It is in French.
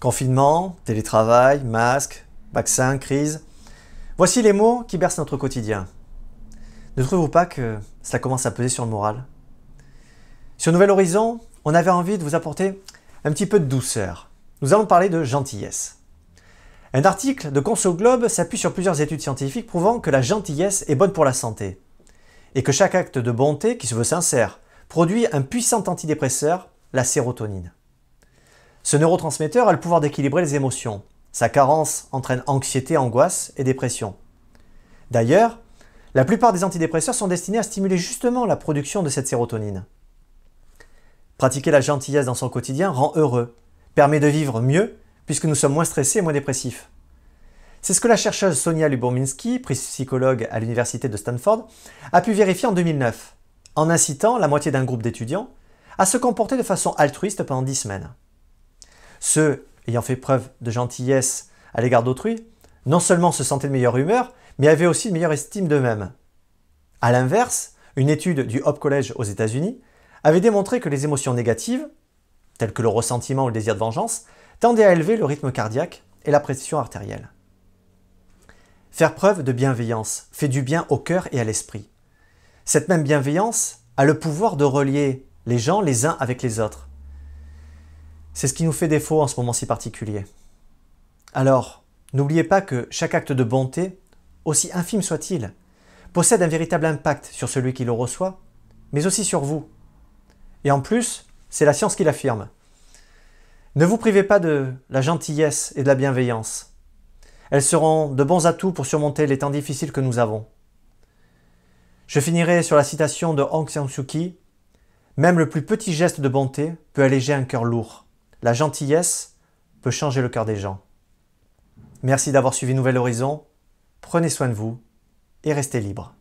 Confinement, télétravail, masque, vaccin, crise. Voici les mots qui bercent notre quotidien. Ne trouvez-vous pas que cela commence à peser sur le moral Sur Nouvel Horizon, on avait envie de vous apporter un petit peu de douceur. Nous allons parler de gentillesse. Un article de Conso Globe s'appuie sur plusieurs études scientifiques prouvant que la gentillesse est bonne pour la santé et que chaque acte de bonté qui se veut sincère produit un puissant antidépresseur, la sérotonine. Ce neurotransmetteur a le pouvoir d'équilibrer les émotions. Sa carence entraîne anxiété, angoisse et dépression. D'ailleurs, la plupart des antidépresseurs sont destinés à stimuler justement la production de cette sérotonine. Pratiquer la gentillesse dans son quotidien rend heureux, permet de vivre mieux puisque nous sommes moins stressés et moins dépressifs. C'est ce que la chercheuse Sonia Lubominski, psychologue à l'université de Stanford, a pu vérifier en 2009, en incitant la moitié d'un groupe d'étudiants à se comporter de façon altruiste pendant 10 semaines ceux ayant fait preuve de gentillesse à l'égard d'autrui, non seulement se sentaient de meilleure humeur, mais avaient aussi une meilleure estime d'eux-mêmes. A l'inverse, une étude du Hope College aux États-Unis avait démontré que les émotions négatives, telles que le ressentiment ou le désir de vengeance, tendaient à élever le rythme cardiaque et la pression artérielle. Faire preuve de bienveillance fait du bien au cœur et à l'esprit. Cette même bienveillance a le pouvoir de relier les gens les uns avec les autres c'est ce qui nous fait défaut en ce moment si particulier. Alors, n'oubliez pas que chaque acte de bonté, aussi infime soit-il, possède un véritable impact sur celui qui le reçoit, mais aussi sur vous. Et en plus, c'est la science qui l'affirme. Ne vous privez pas de la gentillesse et de la bienveillance. Elles seront de bons atouts pour surmonter les temps difficiles que nous avons. Je finirai sur la citation de Hong San Suu Même le plus petit geste de bonté peut alléger un cœur lourd. La gentillesse peut changer le cœur des gens. Merci d'avoir suivi Nouvel Horizon, prenez soin de vous et restez libre.